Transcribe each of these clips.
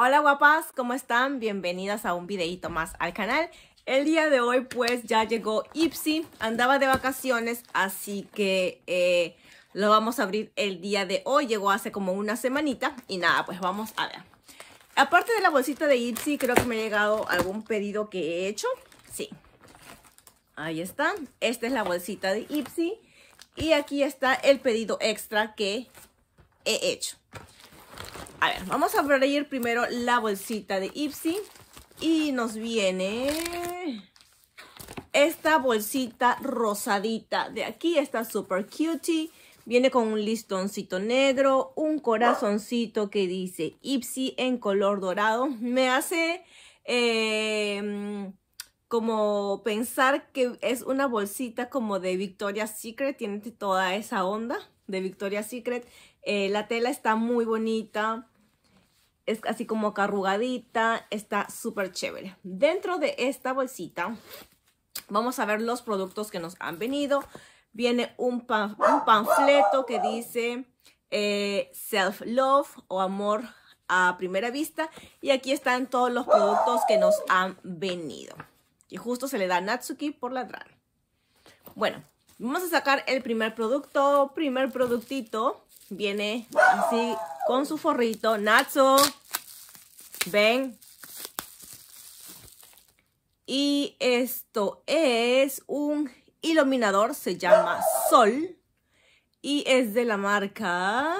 Hola guapas, ¿cómo están? Bienvenidas a un videito más al canal. El día de hoy pues ya llegó Ipsy, andaba de vacaciones, así que eh, lo vamos a abrir el día de hoy. Llegó hace como una semanita y nada, pues vamos a ver. Aparte de la bolsita de Ipsy, creo que me ha llegado algún pedido que he hecho. Sí, ahí está. Esta es la bolsita de Ipsy y aquí está el pedido extra que he hecho. A ver, vamos a abrir primero la bolsita de Ipsy. Y nos viene esta bolsita rosadita. De aquí está super cutie. Viene con un listoncito negro, un corazoncito que dice Ipsy en color dorado. Me hace eh, como pensar que es una bolsita como de Victoria's Secret. Tiene toda esa onda de Victoria's Secret. Eh, la tela está muy bonita, es así como carrugadita, está súper chévere. Dentro de esta bolsita vamos a ver los productos que nos han venido. Viene un, panfleto que dice eh, Self Love o Amor a primera vista. Y aquí están todos los productos que nos han venido. Y justo se le da a Natsuki por ladrar. Bueno, vamos a sacar el primer producto, primer productito viene así con su forrito. Natsu, ven. Y esto es un iluminador, se llama Sol. Y es de la marca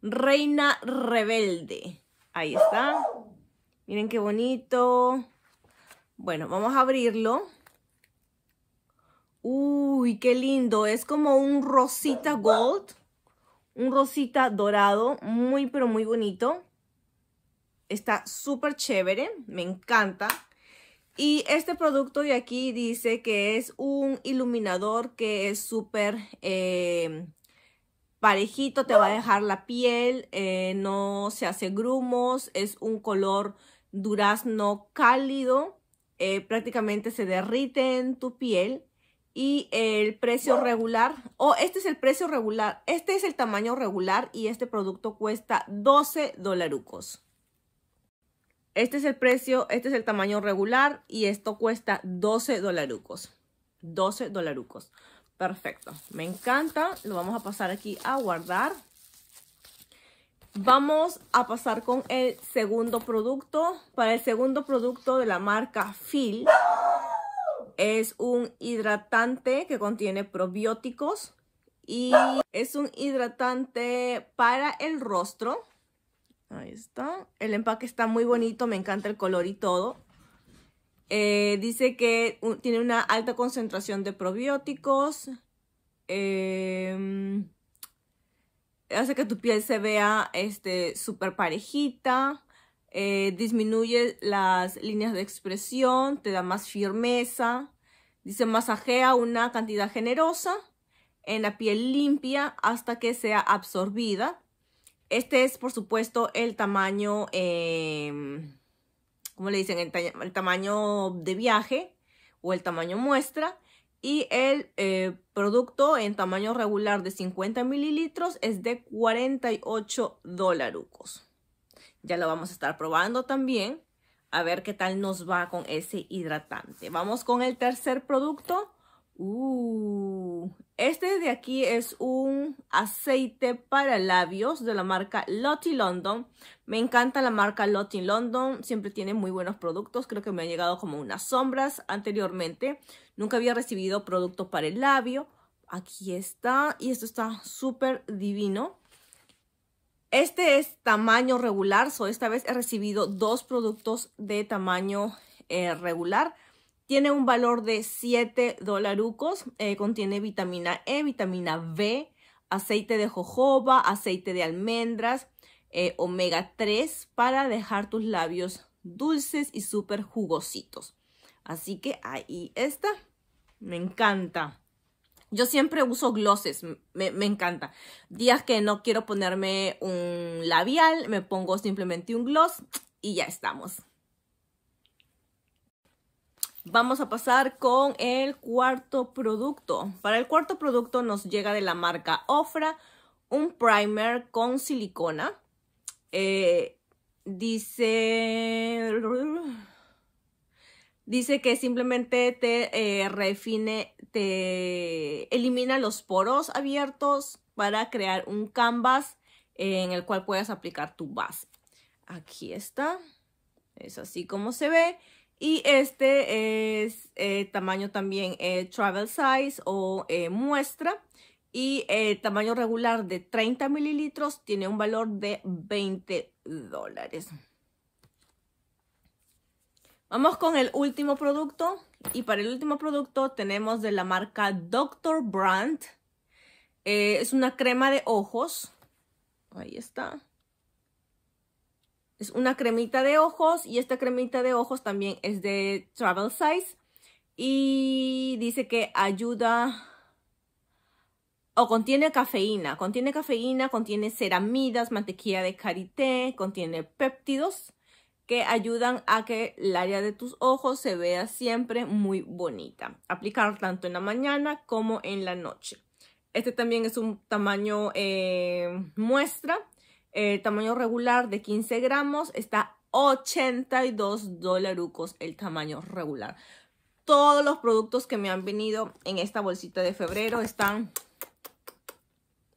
Reina Rebelde. Ahí está. Miren qué bonito. Bueno, vamos a abrirlo. Uy, qué lindo. Es como un rosita gold un rosita dorado, muy pero muy bonito. Está súper chévere, me encanta. Y este producto de aquí dice que es un iluminador que es súper em, parejito, te va a dejar la piel, eh, no se hace grumos, es un color durazno cálido, eh, prácticamente se derrite en tu piel y el precio regular. O oh, este es el precio regular. Este es el tamaño regular y este producto cuesta 12 dolarucos. Este es el precio, este es el tamaño regular y esto cuesta 12 dolarucos. 12 dolarucos. Perfecto, me encanta. Lo vamos a pasar aquí a guardar. Vamos a pasar con el segundo producto. Para el segundo producto de la marca Phil es un hidratante que contiene probióticos y es un hidratante para el rostro. Ahí está. El empaque está muy bonito, me encanta el color y todo. Eh, dice que tiene una alta concentración de probióticos. Em, hace que tu piel se vea este, súper este, parejita. Eh, disminuye las líneas de expresión, te da más firmeza. Dice, masajea una cantidad generosa en la piel limpia hasta que sea absorbida. Este es, por supuesto, el tamaño, eh, ¿cómo le dicen? El, tamaño de viaje o el tamaño muestra. Y el eh, producto en tamaño regular de 50 mililitros es de 48 dolarucos. Ya lo vamos a estar probando también. A ver qué tal nos va con ese hidratante. Vamos con el tercer producto. Uh, este de aquí es un aceite para labios de la marca Lottie London. Me encanta la marca Lottie London. Siempre tiene muy buenos productos. Creo que me han llegado como unas sombras anteriormente. Nunca había recibido producto para el labio. Aquí está. Y esto está súper divino. Este es tamaño regular, so esta vez he recibido dos productos de tamaño eh, regular. Tiene un valor de 7 dolarucos, eh, contiene vitamina E, vitamina B, aceite de jojoba, aceite de almendras, eh, omega 3 para dejar tus labios dulces y súper jugositos. Así que ahí está. Me encanta. Yo siempre uso glosses, me, encanta. Días que no quiero ponerme un labial, me pongo simplemente un gloss y ya estamos. Vamos a pasar con el cuarto producto. Para el cuarto producto nos llega de la marca Ofra un primer con silicona. Eh, dice Dice que simplemente te eh, refine, te elimina los poros abiertos para crear un canvas en el cual puedas aplicar tu base. Aquí está. Es así como se ve. Y este es eh, tamaño también eh, travel size o muestra. Y tamaño regular de 30 mililitros tiene un valor de 20 dólares. Vamos con el último producto. Y para el último producto tenemos de la marca Dr. Brand. Eh, es una crema de ojos. Ahí está. Es una cremita de ojos y esta cremita de ojos también es de Travel Size. Y dice que ayuda o contiene cafeína. Contiene cafeína, contiene ceramidas, mantequilla de karité, contiene péptidos que ayudan a que el área de tus ojos se vea siempre muy bonita. Aplicar tanto en la mañana como en la noche. Este también es un tamaño eh, muestra, el tamaño regular de 15 gramos, está 82 dolarucos el tamaño regular. Todos los productos que me han venido en esta bolsita de febrero están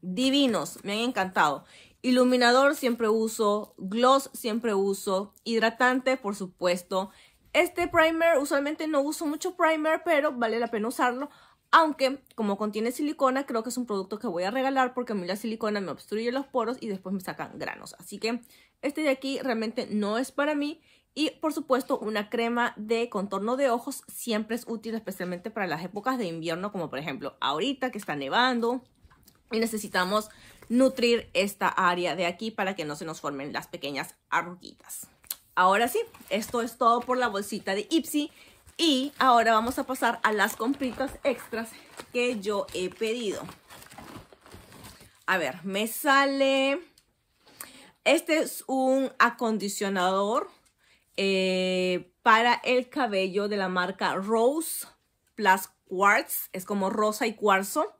divinos, me han encantado. Iluminador siempre uso, gloss siempre uso, hidratante por supuesto. Este primer, usualmente no uso mucho primer, pero vale la pena usarlo. Aunque, como contiene silicona, creo que es un producto que voy a regalar porque a mí la silicona me obstruye los poros y después me sacan granos. Así que este de aquí realmente no es para mí. Y, por supuesto, una crema de contorno de ojos siempre es útil, especialmente para las épocas de invierno, como por ejemplo ahorita que está nevando y necesitamos nutrir esta área de aquí para que no se nos formen las pequeñas arruguitas. Ahora sí, esto es todo por la bolsita de Ipsy. Y ahora vamos a pasar a las compritas extras que yo he pedido. A ver, me sale... Este es un acondicionador eh, para el cabello de la marca Rose Plus Quartz. Es como rosa y cuarzo.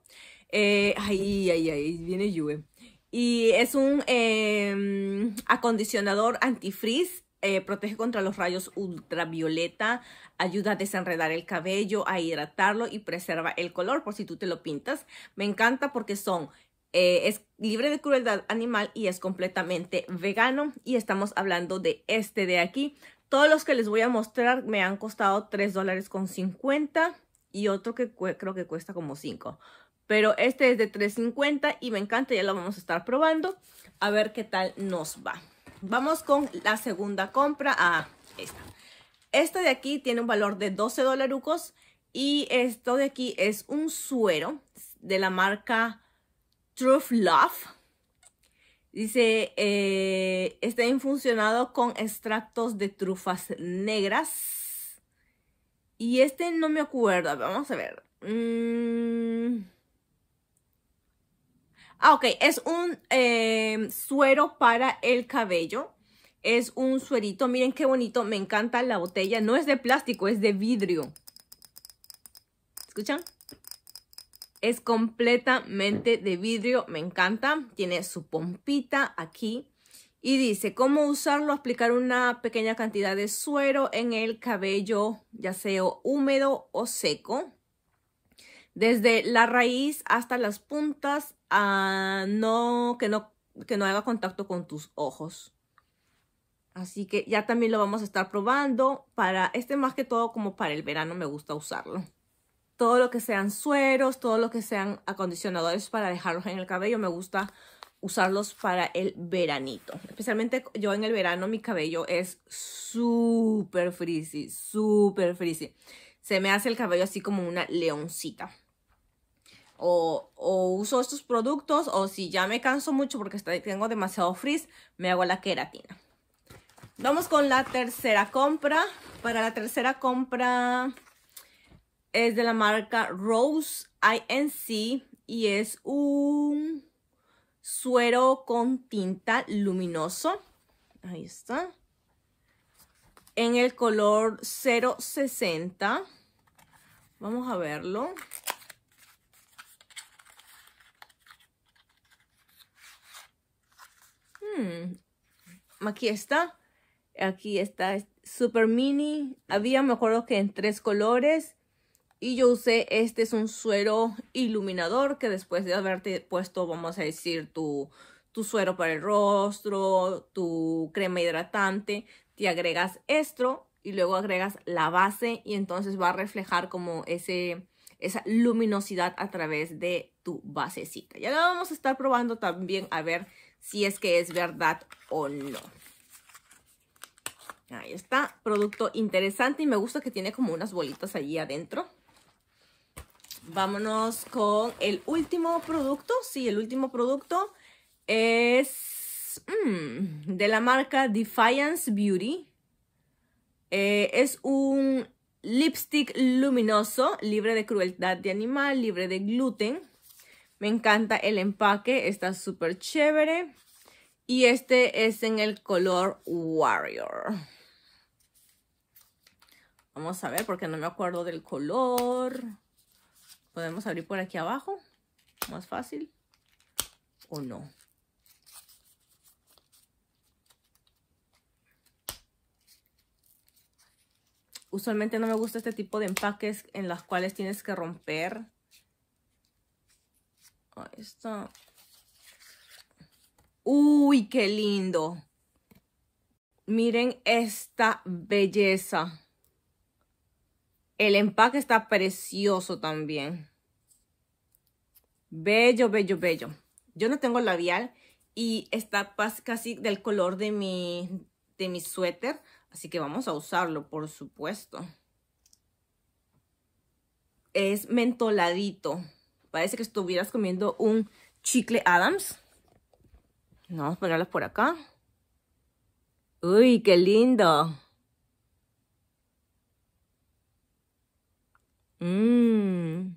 Eh, ay, ahí viene Juve. Y es un em, acondicionador antifrizz, eh, protege contra los rayos ultravioleta, ayuda a desenredar el cabello, a hidratarlo y preserva el color por si tú te lo pintas. Me encanta porque son eh, es libre de crueldad animal y es completamente vegano. Y estamos hablando de este de aquí. Todos los que les voy a mostrar me han costado $3.50 dólares con y otro que creo que cuesta como 5. Pero este es de 3.50 y me encanta, ya lo vamos a estar probando. A ver qué tal nos va. Vamos con la segunda compra. Ah, esta. Esta de aquí tiene un valor de 12 dolarucos. Y esto de aquí es un suero de la marca Truth Love. Dice, eh, está infuncionado con extractos de trufas negras. Y este no me acuerdo. Vamos a ver. Mmm... Ah, ok, es un em, suero para el cabello. Es un suerito, miren qué bonito, me encanta la botella. No es de plástico, es de vidrio. ¿Escuchan? Es completamente de vidrio, me encanta. Tiene su pompita aquí. Y dice, ¿cómo usarlo? Aplicar una pequeña cantidad de suero en el cabello, ya sea húmedo o seco desde la raíz hasta las puntas, a no, que, no, haga contacto con tus ojos. Así que ya también lo vamos a estar probando para este más que todo como para el verano me gusta usarlo. Todo lo que sean sueros, todo lo que sean acondicionadores para dejarlos en el cabello me gusta usarlos para el veranito. Especialmente yo en el verano mi cabello es súper frizzy, súper frizzy. Se me hace el cabello así como una leoncita o, uso estos productos o si ya me canso mucho porque tengo demasiado frizz, me hago la queratina. Vamos con la tercera compra. Para la tercera compra es de la marca Rose INC y es un suero con tinta luminoso. Ahí está. En el color 060. Vamos a verlo. aquí está. Aquí está, super mini. Había, me acuerdo que en tres colores. Y yo usé, este es un suero iluminador que después de haberte puesto, vamos a decir, tu, tu suero para el rostro, tu crema hidratante, te agregas esto y luego agregas la base y entonces va a reflejar como ese, esa luminosidad a través de tu basecita. Ya la vamos a estar probando también a ver si es que es verdad o no. Ahí está, producto interesante y me gusta que tiene como unas bolitas allí adentro. Vámonos con el último producto. Sí, el último producto es mm, de la marca Defiance Beauty. Eh, es un lipstick luminoso, libre de crueldad de animal, libre de gluten. Me encanta el empaque, está súper chévere. Y este es en el color Warrior. Vamos a ver porque no me acuerdo del color. Podemos abrir por aquí abajo. Más fácil. ¿O no? Usualmente no me gusta este tipo de empaques en las cuales tienes que romper Ahí está. Uy, qué lindo. Miren esta belleza. El empaque está precioso también. Bello, bello, bello. Yo no tengo labial y está casi del color de mi, de mi suéter. Así que vamos a usarlo, por supuesto. Es mentoladito. Parece que estuvieras comiendo un chicle Adams. Vamos a por acá. Uy, qué lindo. Mmm.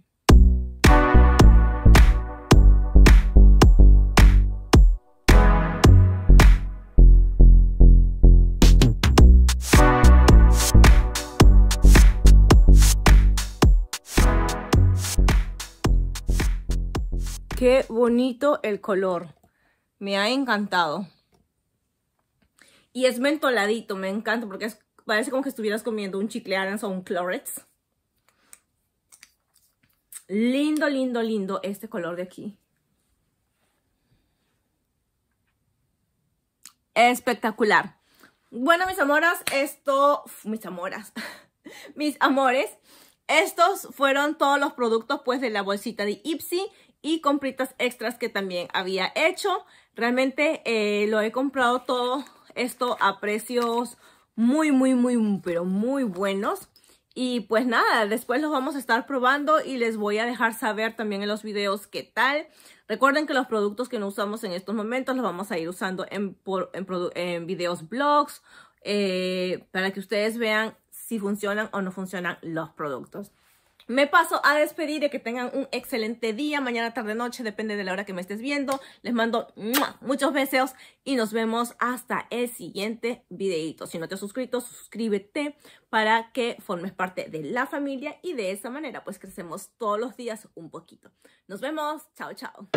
bonito el color. Me ha encantado. Y es mentoladito, me encanta porque parece como que estuvieras comiendo un chicle o un Clorets. Lindo, lindo, lindo este color de aquí. Espectacular. Bueno, mis amoras, esto... Mis amoras. mis amores. Estos fueron todos los productos pues de la bolsita de Ipsy y compritas extras que también había hecho. Realmente eh, lo he comprado todo esto a precios muy, muy, muy, pero muy buenos. Y pues nada, después los vamos a estar probando y les voy a dejar saber también en los videos qué tal. Recuerden que los productos que no usamos en estos momentos los vamos a ir usando en, videos blogs eh, para que ustedes vean si funcionan o no funcionan los productos. Me paso a despedir y que tengan un excelente día, mañana, tarde, noche, depende de la hora que me estés viendo. Les mando muchos besos y nos vemos hasta el siguiente videito. Si no te has suscrito, suscríbete para que formes parte de la familia y de esa manera pues crecemos todos los días un poquito. Nos vemos, chao, chao.